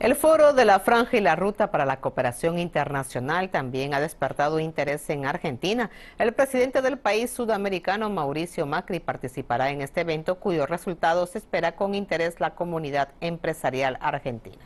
El Foro de la Franja y la Ruta para la Cooperación Internacional también ha despertado interés en Argentina. El presidente del país sudamericano, Mauricio Macri, participará en este evento cuyo resultado se espera con interés la comunidad empresarial argentina.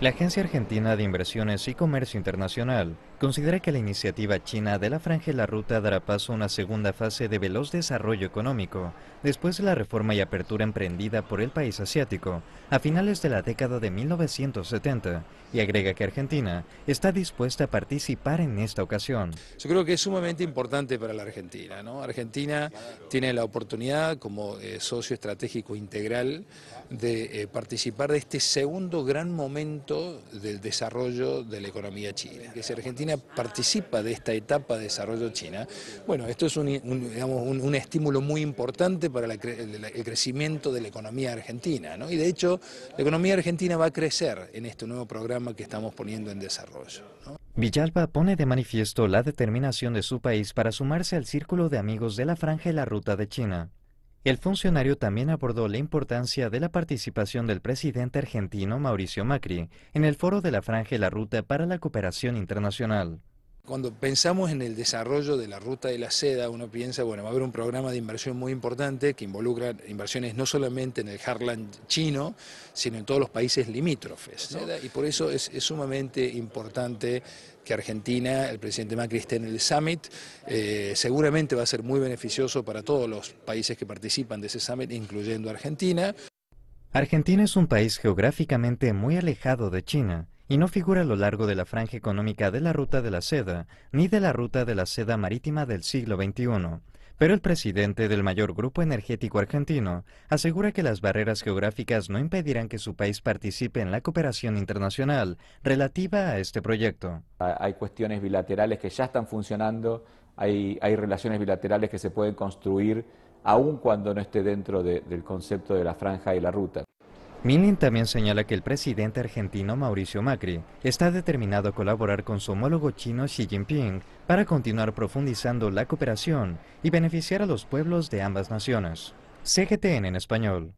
La Agencia Argentina de Inversiones y Comercio Internacional considera que la iniciativa china de la Franja y la Ruta dará paso a una segunda fase de veloz desarrollo económico, después de la reforma y apertura emprendida por el país asiático a finales de la década de 1970, y agrega que Argentina está dispuesta a participar en esta ocasión. Yo creo que es sumamente importante para la Argentina. Argentina tiene la oportunidad como eh, socio estratégico integral de eh, participar de este segundo gran momento del desarrollo de la economía china. Que si Argentina participa de esta etapa de desarrollo china, bueno, esto es un, digamos, un, estímulo muy importante para el, crecimiento de la economía argentina, ¿no? Y de hecho, la economía argentina va a crecer en este nuevo programa que estamos poniendo en desarrollo. Villalba pone de manifiesto la determinación de su país para sumarse al círculo de amigos de la franja y la ruta de China. El funcionario también abordó la importancia de la participación del presidente argentino Mauricio Macri en el Foro de la Franja y la Ruta para la Cooperación Internacional. Cuando pensamos en el desarrollo de la ruta de la seda, uno piensa, bueno, va a haber un programa de inversión muy importante que involucra inversiones no solamente en el Harland chino, sino en todos los países limítrofes. Y por eso es, sumamente importante que Argentina, el presidente Macri esté en el summit. Eh, seguramente va a ser muy beneficioso para todos los países que participan de ese summit, incluyendo Argentina. Argentina es un país geográficamente muy alejado de China y no figura a lo largo de la franja económica de la Ruta de la Seda ni de la Ruta de la Seda Marítima del siglo XXI. Pero el presidente del mayor grupo energético argentino asegura que las barreras geográficas no impedirán que su país participe en la cooperación internacional relativa a este proyecto. Hay cuestiones bilaterales que ya están funcionando, hay, relaciones bilaterales que se pueden construir aun cuando no esté dentro del concepto de la franja y la ruta. Minin también señala que el presidente argentino Mauricio Macri está determinado a colaborar con su homólogo chino Xi Jinping para continuar profundizando la cooperación y beneficiar a los pueblos de ambas naciones. CGTN en español.